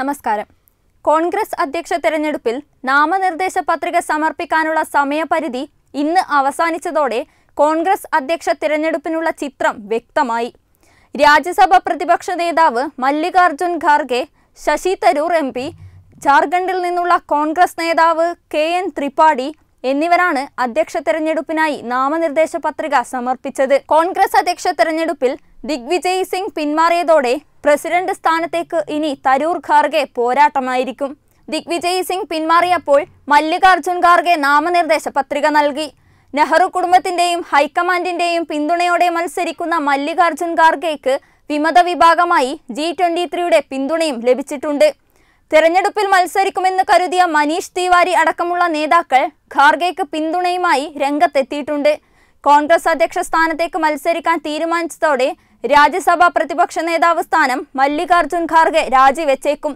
നമസ്കാരം കോൺഗ്രസ് അധ്യക്ഷ തെരഞ്ഞെടുപ്പിൽ നാമനിർദ്ദേശ പത്രിക സമർപ്പിക്കാനുള്ള സമയപരിധി ഇന്ന് അവസാനിച്ചതോടെ കോൺഗ്രസ് അധ്യക്ഷ തിരഞ്ഞെടുപ്പിനുള്ള ചിത്രം വ്യക്തമായി രാജ്യസഭ പ്രതിപക്ഷ നേതാവ് മല്ലികാർജുൻ ഖാർഗെ ശശി തരൂർ എം ജാർഖണ്ഡിൽ നിന്നുള്ള കോൺഗ്രസ് നേതാവ് കെ എൻ ത്രിപാഠി എന്നിവരാണ് അധ്യക്ഷ തെരഞ്ഞെടുപ്പിനായി നാമനിർദ്ദേശ പത്രിക സമർപ്പിച്ചത് കോൺഗ്രസ് അധ്യക്ഷ തെരഞ്ഞെടുപ്പിൽ ദിഗ്വിജയ് സിംഗ് പിന്മാറിയതോടെ പ്രസിഡന്റ് സ്ഥാനത്തേക്ക് ഇനി തരൂർ ഖാർഗെ പോരാട്ടമായിരിക്കും ദിഗ്വിജയ് സിംഗ് പിന്മാറിയപ്പോൾ മല്ലികാർജുൻ ഖാർഗെ നാമനിർദ്ദേശ പത്രിക നൽകി നെഹ്റു കുടുംബത്തിന്റെയും ഹൈക്കമാൻഡിന്റെയും പിന്തുണയോടെ മത്സരിക്കുന്ന മല്ലികാർജുൻ ഖാർഗെക്ക് വിമത വിഭാഗമായി ജി ട്വന്റി ത്രീയുടെ പിന്തുണയും ലഭിച്ചിട്ടുണ്ട് തെരഞ്ഞെടുപ്പിൽ മത്സരിക്കുമെന്ന് കരുതിയ മനീഷ് തിവാരി അടക്കമുള്ള നേതാക്കൾ ഖാർഗെക്ക് പിന്തുണയുമായി രംഗത്തെത്തിയിട്ടുണ്ട് കോൺഗ്രസ് അധ്യക്ഷ സ്ഥാനത്തേക്ക് മത്സരിക്കാൻ തീരുമാനിച്ചതോടെ രാജ്യസഭാ പ്രതിപക്ഷ നേതാവ് സ്ഥാനം മല്ലികാർജുൻ ഖാർഗെ രാജിവെച്ചേക്കും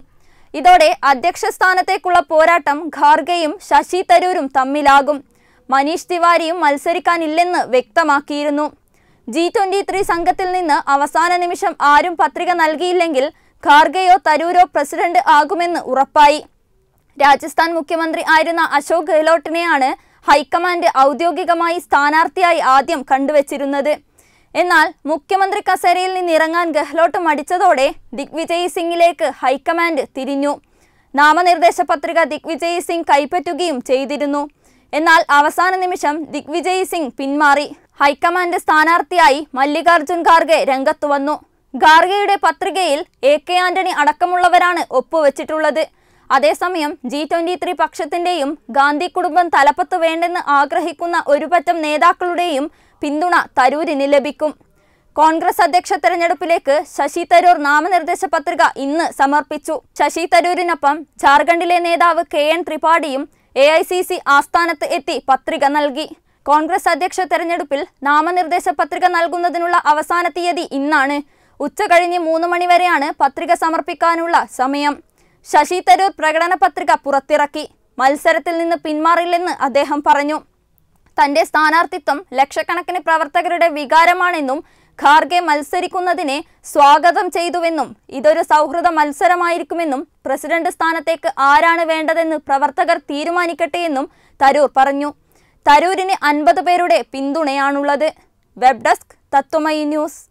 ഇതോടെ അധ്യക്ഷ സ്ഥാനത്തേക്കുള്ള പോരാട്ടം ഖാർഗെയും ശശി തരൂരും തമ്മിലാകും മനീഷ് തിവാരിയും മത്സരിക്കാനില്ലെന്ന് വ്യക്തമാക്കിയിരുന്നു ജി ട്വന്റി ത്രീ സംഘത്തിൽ നിന്ന് അവസാന നിമിഷം ആരും പത്രിക നൽകിയില്ലെങ്കിൽ ഖാർഗെയോ തരൂരോ പ്രസിഡന്റ് ആകുമെന്ന് ഉറപ്പായി രാജസ്ഥാൻ മുഖ്യമന്ത്രി ആയിരുന്ന അശോക് ഗെഹ്ലോട്ടിനെയാണ് ഹൈക്കമാൻഡ് ഔദ്യോഗികമായി സ്ഥാനാർത്ഥിയായി ആദ്യം കണ്ടുവച്ചിരുന്നത് എന്നാൽ മുഖ്യമന്ത്രി കസേരയിൽ നിന്നിറങ്ങാൻ ഗെഹ്ലോട്ട് മടിച്ചതോടെ ദിഗ്വിജയ് സിംഗിലേക്ക് ഹൈക്കമാൻഡ് തിരിഞ്ഞു നാമനിർദ്ദേശ പത്രിക ദിഗ്വിജയ് സിംഗ് കൈപ്പറ്റുകയും ചെയ്തിരുന്നു എന്നാൽ അവസാന നിമിഷം ദിഗ്വിജയ് സിംഗ് പിന്മാറി ഹൈക്കമാൻഡ് സ്ഥാനാർത്ഥിയായി മല്ലികാർജുൻ ഖാർഗെ രംഗത്തു വന്നു ഖാർഗെയുടെ പത്രികയിൽ എ കെ ആന്റണി അടക്കമുള്ളവരാണ് ഒപ്പുവെച്ചിട്ടുള്ളത് അതേസമയം ജി ട്വന്റി ത്രീ പക്ഷത്തിന്റെയും ഗാന്ധി കുടുംബം തലപ്പത്ത് വേണ്ടെന്ന് ആഗ്രഹിക്കുന്ന ഒരുപറ്റം നേതാക്കളുടെയും പിന്തുണ തരൂരിന് ലഭിക്കും കോൺഗ്രസ് അധ്യക്ഷ തെരഞ്ഞെടുപ്പിലേക്ക് ശശി തരൂർ നാമനിർദ്ദേശ പത്രിക ഇന്ന് സമർപ്പിച്ചു ശശി തരൂരിനൊപ്പം ജാർഖണ്ഡിലെ നേതാവ് കെ എൻ ത്രിപാഠിയും എ ഐ സി സി ആസ്ഥാനത്ത് എത്തി പത്രിക നൽകി കോൺഗ്രസ് അധ്യക്ഷ തെരഞ്ഞെടുപ്പിൽ നാമനിർദ്ദേശ പത്രിക നൽകുന്നതിനുള്ള അവസാന തീയതി ഇന്നാണ് ഉച്ച കഴിഞ്ഞ് മൂന്ന് മണിവരെയാണ് പത്രിക സമർപ്പിക്കാനുള്ള സമയം ശശി തരൂർ പ്രകടന പത്രിക പുറത്തിറക്കി മത്സരത്തിൽ നിന്ന് പിന്മാറില്ലെന്ന് അദ്ദേഹം പറഞ്ഞു തന്റെ സ്ഥാനാർത്ഥിത്വം ലക്ഷക്കണക്കിന് പ്രവർത്തകരുടെ വികാരമാണെന്നും ഖാർഗെ മത്സരിക്കുന്നതിനെ സ്വാഗതം ചെയ്തുവെന്നും ഇതൊരു സൗഹൃദ മത്സരമായിരിക്കുമെന്നും പ്രസിഡന്റ് സ്ഥാനത്തേക്ക് ആരാണ് വേണ്ടതെന്ന് പ്രവർത്തകർ തീരുമാനിക്കട്ടെ എന്നും തരൂർ പറഞ്ഞു തരൂരിന് അൻപത് പേരുടെ പിന്തുണയാണുള്ളത് വെബ് ഡെസ്ക് തത്വമയി ന്യൂസ്